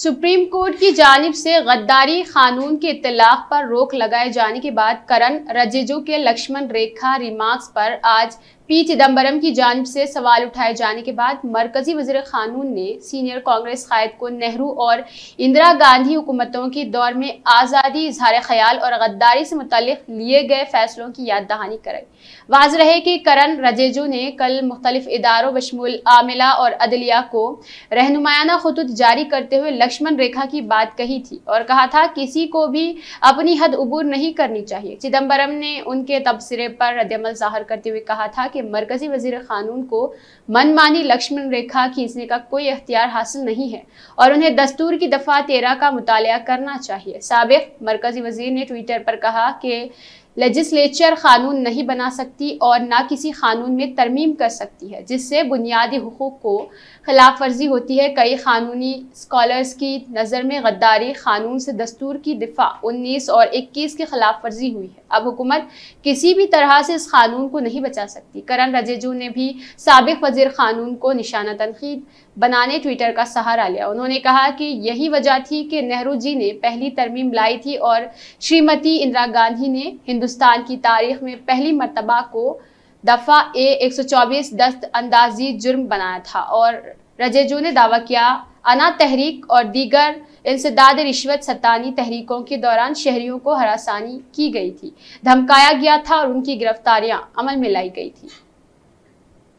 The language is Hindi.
सुप्रीम कोर्ट की जानब से गद्दारी कानून के इतलाफ पर रोक लगाए जाने के बाद करण रजिजू के लक्ष्मण रेखा रिमार्क्स पर आज पी चिदम्बरम की जानब से सवाल उठाए जाने के बाद मरकजी वजीर खानून ने सीनियर कांग्रेस कायद को नेहरू और इंदिरा गांधी हुकूमतों के दौर में आज़ादी इजहार ख्याल और गद्दारी से मुतल लिए गए फैसलों की याद दहानी कराई वाज रहे कि करण रजेजू ने कल मुख्तलिफ इदारों बशमूल आमिला और अदलिया को रहनुमायाना खतूत जारी करते हुए लक्ष्मण रेखा की बात कही थी और कहा था किसी को भी अपनी हद अबूर नहीं करनी चाहिए चिदम्बरम ने उनके तबसरे पर रद्दमल जाहिर करते हुए कहा था कि मरकजी वजीर क़ानून को मनमानी लक्ष्मण रेखा खींचने का कोई अख्तियार हासिल नहीं है और उन्हें दस्तूर की दफ़ा तेरह का मुताल करना चाहिए सबक मरकजी वजीर ने ट्विटर पर कहा कि लेजिस्लेचर कानून नहीं बना सकती और ना किसी कानून में तरमीम कर सकती है जिससे बुनियादी हकूक़ को खिलाफ वर्जी होती है कई कानूनी स्कॉलर्स की नज़र में गद्दारी कानून से दस्तूर की दिफा उन्नीस और इक्कीस की खिलाफ वर्जी हुई है अब हुकूमत किसी भी तरह से इस कानून को नहीं बचा सकती करण रजेजू ने भी सबक वजीर कानून को निशाना तनकीद बनाने ट्विटर का सहारा लिया उन्होंने कहा कि यही वजह थी कि नेहरू जी ने पहली तरमीम लाई थी और श्रीमती इंदिरा गांधी ने हिंदुस्तान की तारीख में पहली मरतबा को दफ़ा ए 124 दस्त अंदाजी जुर्म बनाया था और रजेजू ने दावा किया अना तहरीक और दीगर इंसदाद रिश्वत सतानी तहरीकों के दौरान शहरियों को हरासानी की गई थी धमकाया गया था और उनकी गिरफ्तारियां अमल में लाई गई थी